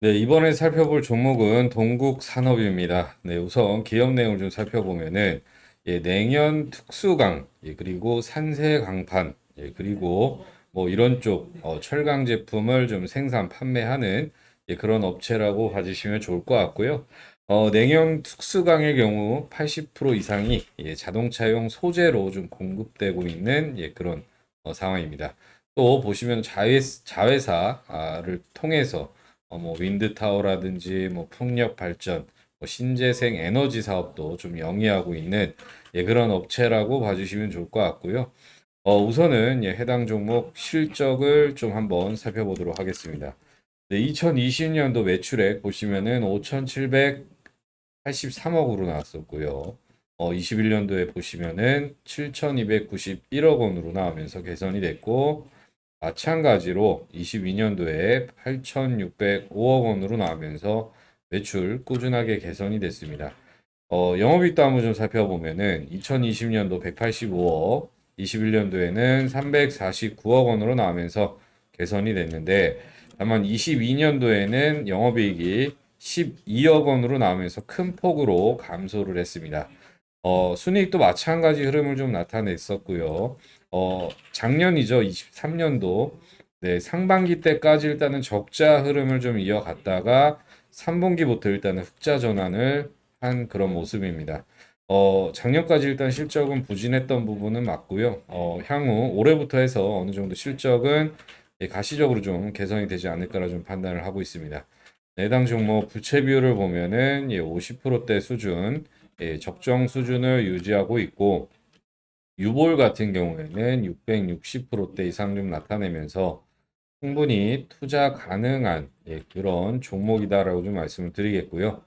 네, 이번에 살펴볼 종목은 동국 산업입니다. 네, 우선 기업 내용을 좀 살펴보면은 예, 내년 특수강, 예, 그리고 산세 강판, 예, 그리고 뭐 이런 쪽 어, 철강 제품을 좀 생산 판매하는 예, 그런 업체라고 봐주시면 좋을 것 같고요. 어, 내년 특수강의 경우 80% 이상이 예, 자동차용 소재로 좀 공급되고 있는 예, 그런 어, 상황입니다. 또 보시면 자회, 자회사를 통해서 어, 뭐 윈드타워라든지 뭐 풍력 발전, 뭐 신재생 에너지 사업도 좀 영위하고 있는 예, 그런 업체라고 봐주시면 좋을 것 같고요. 어, 우선은 예, 해당 종목 실적을 좀 한번 살펴보도록 하겠습니다. 네, 2020년도 매출액 보시면은 5,783억으로 나왔었고요. 어, 21년도에 보시면은 7,291억 원으로 나오면서 개선이 됐고 마찬가지로 22년도에 8,605억 원으로 나오면서 매출 꾸준하게 개선이 됐습니다. 어, 영업이익도 한번 좀 살펴보면은 2020년도 185억, 21년도에는 349억 원으로 나오면서 개선이 됐는데 다만 22년도에는 영업이익이 12억 원으로 나오면서 큰 폭으로 감소를 했습니다. 어, 순이익도 마찬가지 흐름을 좀 나타냈었고요. 어, 작년이죠. 23년도. 네, 상반기 때까지 일단은 적자 흐름을 좀 이어갔다가 3분기부터 일단은 흑자 전환을 한 그런 모습입니다. 어, 작년까지 일단 실적은 부진했던 부분은 맞고요. 어, 향후 올해부터 해서 어느 정도 실적은 예, 가시적으로 좀 개선이 되지 않을까라 좀 판단을 하고 있습니다. 해당 네, 종목 뭐 부채 비율을 보면은 예, 50%대 수준, 예, 적정 수준을 유지하고 있고 유볼 같은 경우에는 660%대 이상 좀 나타내면서 충분히 투자 가능한 예, 그런 종목이다라고 좀 말씀을 드리겠고요.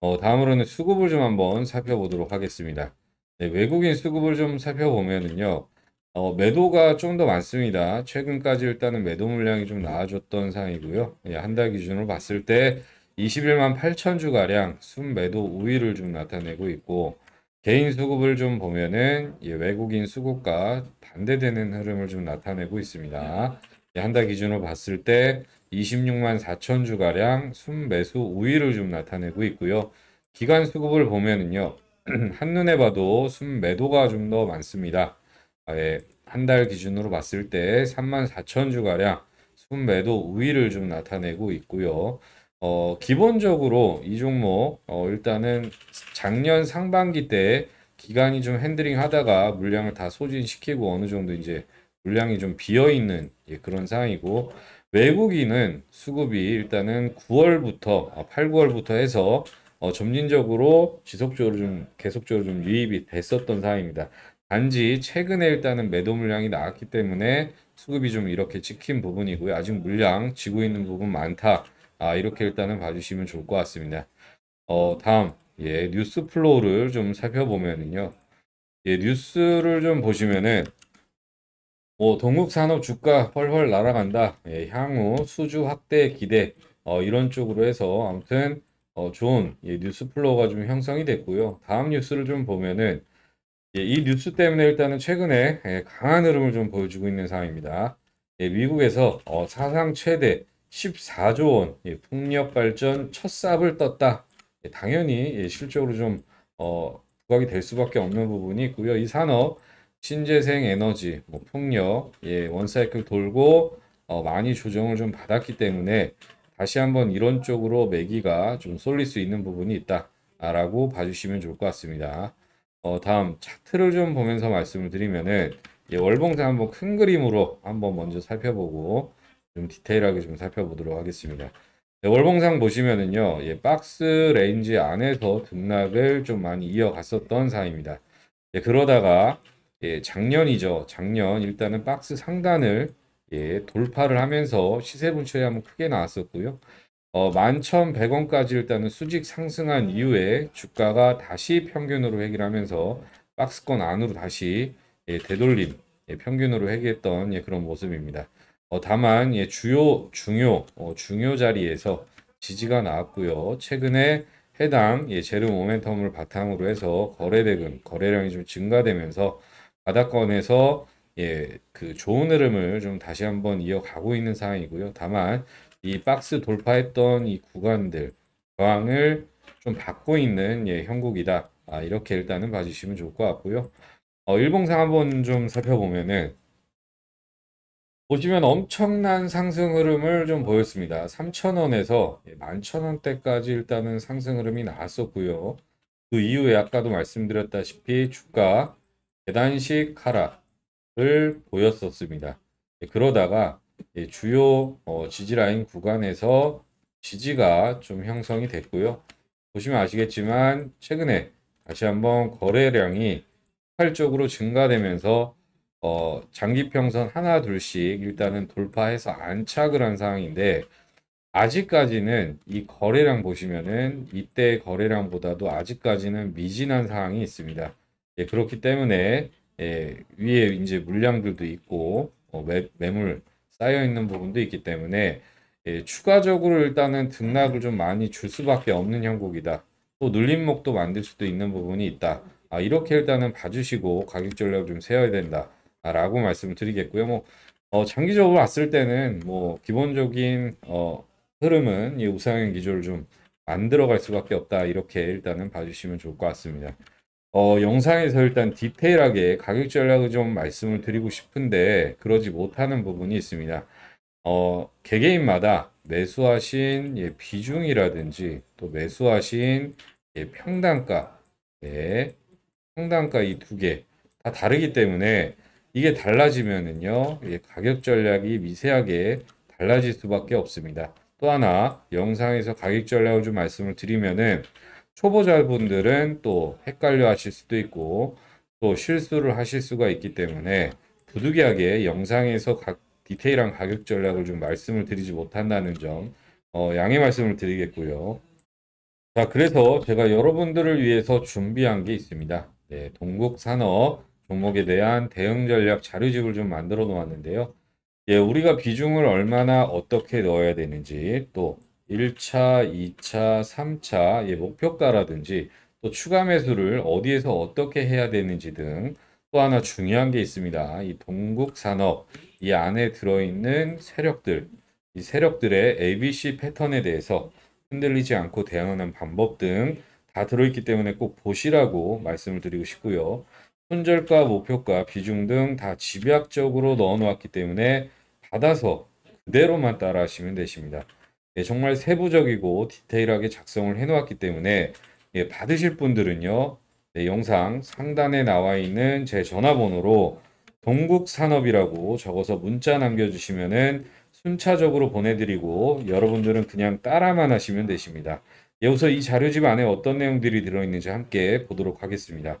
어, 다음으로는 수급을 좀 한번 살펴보도록 하겠습니다. 네, 외국인 수급을 좀 살펴보면은요. 어, 매도가 좀 더 많습니다. 최근까지 일단은 매도 물량이 좀 나아졌던 상이고요. 예, 한달 기준으로 봤을 때 21만 8천 주가량 순매도 우위를 좀 나타내고 있고 개인 수급을 좀 보면은 예, 외국인 수급과 반대되는 흐름을 좀 나타내고 있습니다. 예, 한 달 기준으로 봤을 때 26만 4천 주가량 순매수 우위를 좀 나타내고 있고요. 기간 수급을 보면은요. 한눈에 봐도 순매도가 좀 더 많습니다. 예, 한 달 기준으로 봤을 때 3만 4천 주가량 순매도 우위를 좀 나타내고 있고요. 어, 기본적으로 이 종목 어, 일단은 작년 상반기 때 기간이 좀핸들링 하다가 물량을 다 소진시키고 어느 정도 이제 물량이 좀 비어있는 예, 그런 상황이고 외국인은 수급이 일단은 9월부터 8, 아, 9월부터 해서 어, 점진적으로 지속적으로 좀 계속적으로 좀 유입이 됐었던 상황입니다. 단지 최근에 일단은 매도 물량이 나왔기 때문에 수급이 좀 이렇게 찍힌 부분이고요. 아직 물량 지고 있는 부분 많다. 아, 이렇게 일단은 봐주시면 좋을 것 같습니다. 어, 다음, 예, 뉴스 플로우를 좀 살펴보면은요. 예, 뉴스를 좀 보시면은, 뭐, 어, 동국 산업 주가 훨훨 날아간다. 예, 향후 수주 확대 기대. 어, 이런 쪽으로 해서 아무튼, 어, 좋은 예, 뉴스 플로우가 좀 형성이 됐고요. 다음 뉴스를 좀 보면은, 예, 이 뉴스 때문에 일단은 최근에 예, 강한 흐름을 좀 보여주고 있는 상황입니다. 예, 미국에서 어, 사상 최대 14조 원 예, 풍력 발전 첫 삽을 떴다. 예, 당연히 예, 실적으로 좀 어, 부각이 될 수밖에 없는 부분이 있고요. 이 산업 신재생 에너지, 뭐 풍력, 예, 원사이클 돌고 어, 많이 조정을 좀 받았기 때문에 다시 한번 이런 쪽으로 매기가 좀 쏠릴 수 있는 부분이 있다라고 봐주시면 좋을 것 같습니다. 어, 다음 차트를 좀 보면서 말씀을 드리면은 예, 월봉자 한번 큰 그림으로 한번 먼저 살펴보고 좀 디테일하게 좀 살펴보도록 하겠습니다. 네, 월봉상 보시면은요, 예, 박스 레인지 안에서 등락을 좀 많이 이어갔었던 상입니다. 예, 그러다가 예, 작년이죠. 작년 일단은 박스 상단을 예, 돌파를 하면서 시세 분출이 한번 크게 나왔었고요. 어, 11,100원까지 일단은 수직 상승한 이후에 주가가 다시 평균으로 회귀하면서 박스권 안으로 다시 예, 되돌림, 예, 평균으로 회귀했던 예, 그런 모습입니다. 어, 다만 예, 주요 중요 어, 중요 자리에서 지지가 나왔고요. 최근에 해당 예, 재료 모멘텀을 바탕으로 해서 거래 대금 거래량이 좀 증가되면서 바닥권에서 예, 그 좋은 흐름을 좀 다시 한번 이어가고 있는 상황이고요. 다만 이 박스 돌파했던 이 구간들 저항을 좀 받고 있는 예, 형국이다. 아, 이렇게 일단은 봐주시면 좋을 것 같고요. 어, 일봉상 한번 좀 살펴보면은 보시면 엄청난 상승 흐름을 좀 보였습니다. 3,000원에서 11,000원대까지 일단은 상승 흐름이 나왔었고요. 그 이후에 아까도 말씀드렸다시피 주가 계단식 하락을 보였었습니다. 예, 그러다가 주요 어, 지지라인 구간에서 지지가 좀 형성이 됐고요. 보시면 아시겠지만 최근에 다시 한번 거래량이 폭발적으로 증가되면서 어, 장기평선 하나 둘씩 일단은 돌파해서 안착을 한 상황인데 아직까지는 이 거래량 보시면은 이때 거래량보다도 아직까지는 미진한 상황이 있습니다. 예, 그렇기 때문에 예, 위에 이제 물량들도 있고 어, 매, 매물 쌓여 있는 부분도 있기 때문에 예, 추가적으로 일단은 등락을 좀 많이 줄 수밖에 없는 형국이다. 또 눌림목도 만들 수도 있는 부분이 있다. 아, 이렇게 일단은 봐주시고 가격 전략 을좀 세워야 된다. 라고 말씀을 드리겠고요. 뭐, 어, 장기적으로 봤을 때는 뭐, 기본적인, 어, 흐름은 이 우상향 기조를 좀 만들어갈 수밖에 없다. 이렇게 일단은 봐주시면 좋을 것 같습니다. 어, 영상에서 일단 디테일하게 가격 전략을 좀 말씀을 드리고 싶은데 그러지 못하는 부분이 있습니다. 어, 개개인마다 매수하신 예, 비중이라든지 또 매수하신 예, 평단가, 예, 네, 평단가 이 두 개 다 다르기 때문에 이게 달라지면은요, 가격 전략이 미세하게 달라질 수밖에 없습니다. 또 하나 영상에서 가격 전략을 좀 말씀을 드리면은 초보자분들은 또 헷갈려 하실 수도 있고 또 실수를 하실 수가 있기 때문에 부득이하게 영상에서 각 디테일한 가격 전략을 좀 말씀을 드리지 못한다는 점 어, 양해 말씀을 드리겠고요. 자, 그래서 제가 여러분들을 위해서 준비한 게 있습니다. 네, 동국산업 종목에 대한 대응 전략 자료집을 좀 만들어 놓았는데요. 예, 우리가 비중을 얼마나 어떻게 넣어야 되는지 또 1차, 2차, 3차 예, 목표가라든지 또 추가 매수를 어디에서 어떻게 해야 되는지 등 또 하나 중요한 게 있습니다. 이 동국산업 이 안에 들어있는 세력들 이 세력들의 ABC 패턴에 대해서 흔들리지 않고 대응하는 방법 등 다 들어있기 때문에 꼭 보시라고 말씀을 드리고 싶고요. 손절가, 목표가, 비중 등 다 집약적으로 넣어 놓았기 때문에 받아서 그대로만 따라 하시면 되십니다. 예, 정말 세부적이고 디테일하게 작성을 해 놓았기 때문에 예, 받으실 분들은요. 네, 영상 상단에 나와 있는 제 전화번호로 동국산업이라고 적어서 문자 남겨주시면은 순차적으로 보내드리고 여러분들은 그냥 따라만 하시면 되십니다. 여기서 예, 이 자료집 안에 어떤 내용들이 들어있는지 함께 보도록 하겠습니다.